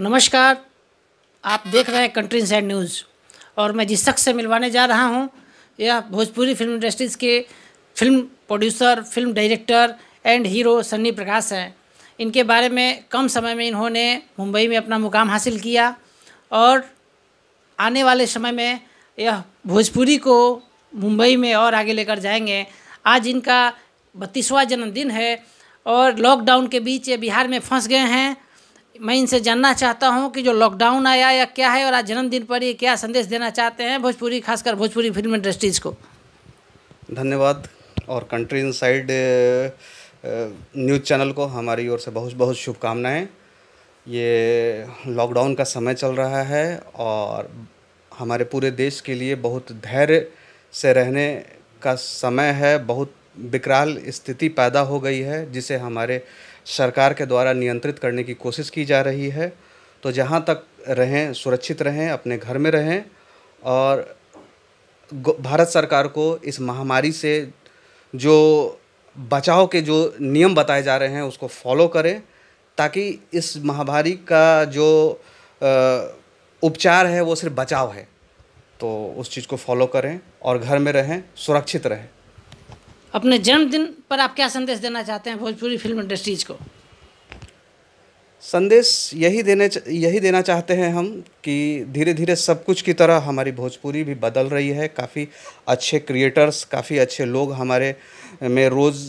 नमस्कार आप देख रहे हैं कंट्री साइड न्यूज़ और मैं जिस शख्स से मिलवाने जा रहा हूं यह भोजपुरी फिल्म इंडस्ट्रीज़ के film producer film director and hero Sunny Prakash हैं इनके बारे में कम समय में इन्होंने मुंबई में अपना मुकाम हासिल किया और आने वाले समय में यह भोजपुरी को मुंबई में और आगे लेकर जाएंगे आज इनका बत्तीसवां जन्मदिन है और लॉकडाउन के बीच ये बिहार में फंस गए हैं मैं इनसे जानना चाहता हूँ कि जो लॉकडाउन आया या क्या है और आज जन्मदिन पर ये क्या संदेश देना चाहते हैं भोजपुरी खासकर भोजपुरी फिल्म इंडस्ट्रीज़ को धन्यवाद और कंट्री इनसाइड न्यूज़ चैनल को हमारी ओर से बहुत बहुत शुभकामनाएँ ये लॉकडाउन का समय चल रहा है और हमारे पूरे देश के लिए बहुत धैर्य से रहने का समय है बहुत विकराल स्थिति पैदा हो गई है जिसे हमारे सरकार के द्वारा नियंत्रित करने की कोशिश की जा रही है तो जहाँ तक रहें सुरक्षित रहें अपने घर में रहें और भारत सरकार को इस महामारी से जो बचाव के जो नियम बताए जा रहे हैं उसको फॉलो करें ताकि इस महामारी का जो उपचार है वो सिर्फ बचाव है तो उस चीज़ को फॉलो करें और घर में रहें सुरक्षित रहें अपने जन्मदिन पर आप क्या संदेश देना चाहते हैं भोजपुरी फिल्म इंडस्ट्रीज को संदेश यही देने यही देना चाहते हैं हम कि धीरे धीरे सब कुछ की तरह हमारी भोजपुरी भी बदल रही है काफ़ी अच्छे क्रिएटर्स काफ़ी अच्छे लोग हमारे में रोज़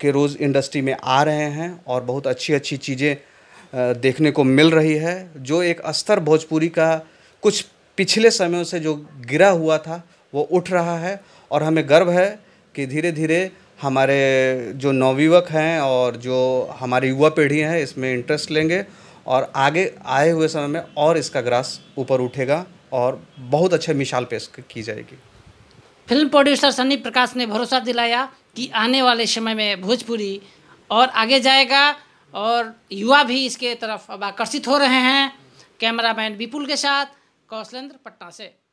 के रोज़ इंडस्ट्री में आ रहे हैं और बहुत अच्छी अच्छी चीज़ें देखने को मिल रही है जो एक स्तर भोजपुरी का कुछ पिछले समयों से जो गिरा हुआ था वो उठ रहा है और हमें गर्व है कि धीरे धीरे हमारे जो नवयुवक हैं और जो हमारी युवा पीढ़ी हैं इसमें इंटरेस्ट लेंगे और आगे आए हुए समय में और इसका ग्रास ऊपर उठेगा और बहुत अच्छे मिसाल पेश की जाएगी फिल्म प्रोड्यूसर सनी प्रकाश ने भरोसा दिलाया कि आने वाले समय में भोजपुरी और आगे जाएगा और युवा भी इसके तरफ अब आकर्षित हो रहे हैं कैमरामैन विपुल के साथ कौशलेंद्र पटना से